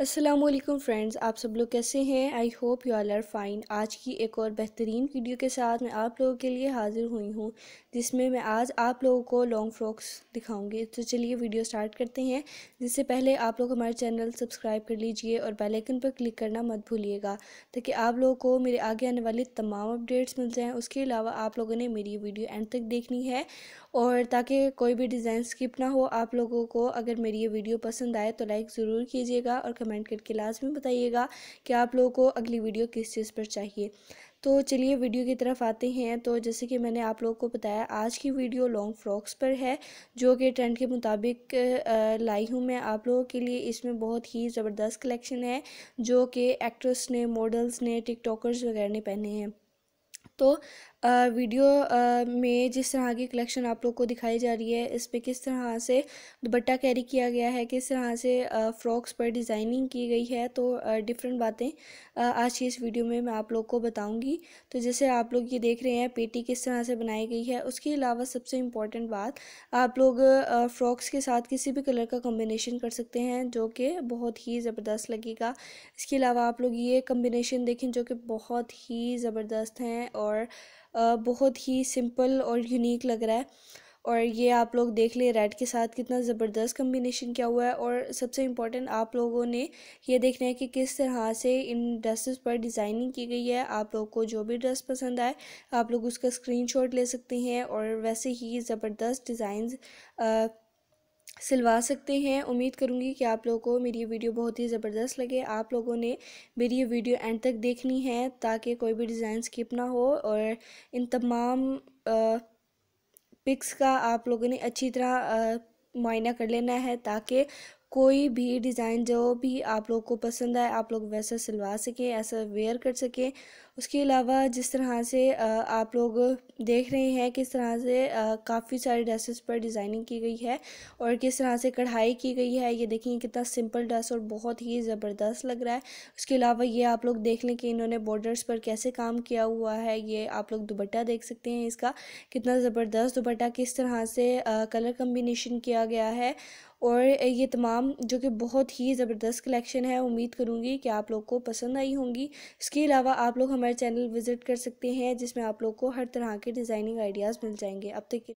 Aslam friends आप सब लोग कैसे हैं I hope you all are fine आज की एक और बेहतरीन वीडियो के साथ मैं आप लोगों के लिए हाज़िर हुई हूँ जिसमें मैं आज आप लोगों को लॉन्ग फ्रॉक्स दिखाऊंगी तो चलिए वीडियो स्टार्ट करते हैं जिससे पहले आप लोग हमारे चैनल सब्सक्राइब कर लीजिए और बेल आइकन पर क्लिक करना मत भूलिएगा ताकि आप लोगों को मेरे आगे आने वाले तमाम अपडेट्स मिल जाएँ उसके अलावा आप लोगों ने मेरी वीडियो एंड तक देखनी है और ताकि कोई भी डिज़ाइन स्किप ना हो आप लोगों को अगर मेरी ये वीडियो पसंद आए तो लाइक ज़रूर कीजिएगा और कमेंट करके लाजमी बताइएगा कि आप लोगों को अगली वीडियो किस चीज़ पर चाहिए तो चलिए वीडियो की तरफ आते हैं तो जैसे कि मैंने आप लोगों को बताया आज की वीडियो लॉन्ग फ्रॉक्स पर है जो कि ट्रेंड के मुताबिक लाई हूँ मैं आप लोगों के लिए इसमें बहुत ही ज़बरदस्त कलेक्शन है जो कि एक्ट्रेस ने मॉडल्स ने टिकटॉकर्स वगैरह ने पहने हैं तो वीडियो में जिस तरह की कलेक्शन आप लोग को दिखाई जा रही है इस पर किस तरह से दुपट्टा कैरी किया गया है किस तरह से फ़्रॉक्स पर डिज़ाइनिंग की गई है तो डिफरेंट बातें आज की इस वीडियो में मैं आप लोग को बताऊंगी तो जैसे आप लोग ये देख रहे हैं पेटी किस तरह से बनाई गई है उसके अलावा सबसे इम्पॉर्टेंट बात आप लोग फ़्रॉक्स के साथ किसी भी कलर का कॉम्बिनेशन कर सकते हैं जो कि बहुत ही ज़बरदस्त लगेगा इसके अलावा आप लोग ये कम्बिनेशन देखें जो कि बहुत ही ज़बरदस्त हैं और बहुत ही सिंपल और यूनिक लग रहा है और ये आप लोग देख ले रेड के साथ कितना ज़बरदस्त कम्बिनेशन किया हुआ है और सबसे इम्पॉर्टेंट आप लोगों ने ये देखना है कि किस तरह से इन ड्रेसेस पर डिज़ाइनिंग की गई है आप लोग को जो भी ड्रेस पसंद आए आप लोग उसका स्क्रीनशॉट ले सकते हैं और वैसे ही ज़बरदस्त डिज़ाइंस सिलवा सकते हैं उम्मीद करूँगी कि आप लोगों को मेरी ये वीडियो बहुत ही ज़बरदस्त लगे आप लोगों ने मेरी ये वीडियो एंड तक देखनी है ताकि कोई भी डिज़ाइन स्किप ना हो और इन तमाम पिक्स का आप लोगों ने अच्छी तरह मुआना कर लेना है ताकि कोई भी डिज़ाइन जो भी आप लोग को पसंद आए आप लोग वैसा सिलवा सकें ऐसा वेयर कर सकें उसके अलावा जिस तरह से आप लोग देख रहे हैं किस तरह से काफ़ी सारे ड्रेसेस पर डिज़ाइनिंग की गई है और किस तरह से कढ़ाई की गई है ये देखिए कितना सिंपल ड्रेस और बहुत ही ज़बरदस्त लग रहा है उसके अलावा ये आप लोग देख लें कि इन्होंने बॉर्डर्स पर कैसे काम किया हुआ है ये आप लोग दुपट्टा देख सकते हैं इसका कितना ज़बरदस्त दुपट्टा किस तरह से कलर कम्बिनेशन किया गया है और ये तमाम जो कि बहुत ही ज़बरदस्त कलेक्शन है उम्मीद करूँगी कि आप लोग को पसंद आई होंगी इसके अलावा आप लोग हमारे हमारे चैनल विज़िट कर सकते हैं जिसमें आप लोग को हर तरह के डिज़ाइनिंग आइडियाज़ मिल जाएंगे अब तक